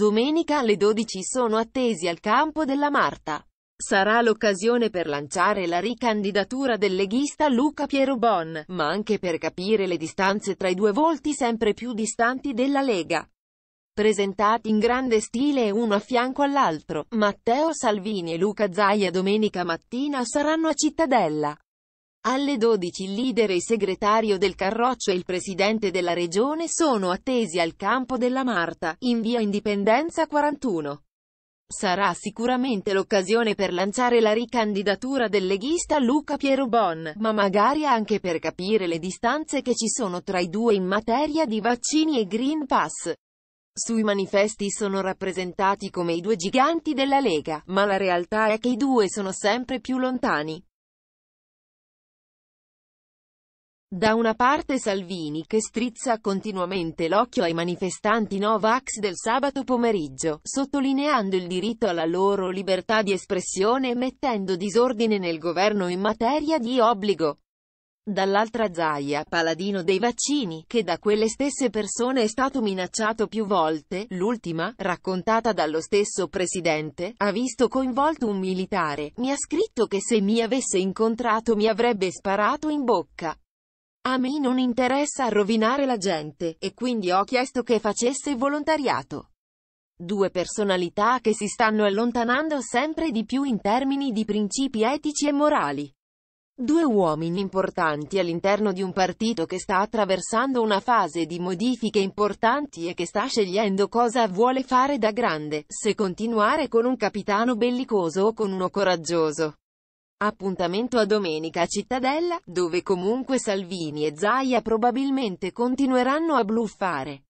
Domenica alle 12 sono attesi al campo della Marta. Sarà l'occasione per lanciare la ricandidatura del leghista Luca Piero Bon, ma anche per capire le distanze tra i due volti sempre più distanti della Lega presentati in grande stile uno a fianco all'altro. Matteo Salvini e Luca Zaia domenica mattina saranno a Cittadella. Alle 12 il leader e il segretario del Carroccio e il presidente della regione sono attesi al campo della Marta, in via Indipendenza 41. Sarà sicuramente l'occasione per lanciare la ricandidatura del leghista Luca Piero Bon, ma magari anche per capire le distanze che ci sono tra i due in materia di vaccini e Green Pass. Sui manifesti sono rappresentati come i due giganti della Lega, ma la realtà è che i due sono sempre più lontani. Da una parte Salvini che strizza continuamente l'occhio ai manifestanti Novax del sabato pomeriggio, sottolineando il diritto alla loro libertà di espressione e mettendo disordine nel governo in materia di obbligo. Dall'altra Zaia, paladino dei vaccini, che da quelle stesse persone è stato minacciato più volte, l'ultima, raccontata dallo stesso presidente, ha visto coinvolto un militare, mi ha scritto che se mi avesse incontrato mi avrebbe sparato in bocca. A me non interessa rovinare la gente, e quindi ho chiesto che facesse volontariato. Due personalità che si stanno allontanando sempre di più in termini di principi etici e morali. Due uomini importanti all'interno di un partito che sta attraversando una fase di modifiche importanti e che sta scegliendo cosa vuole fare da grande, se continuare con un capitano bellicoso o con uno coraggioso. Appuntamento a domenica a Cittadella, dove comunque Salvini e Zaia probabilmente continueranno a bluffare.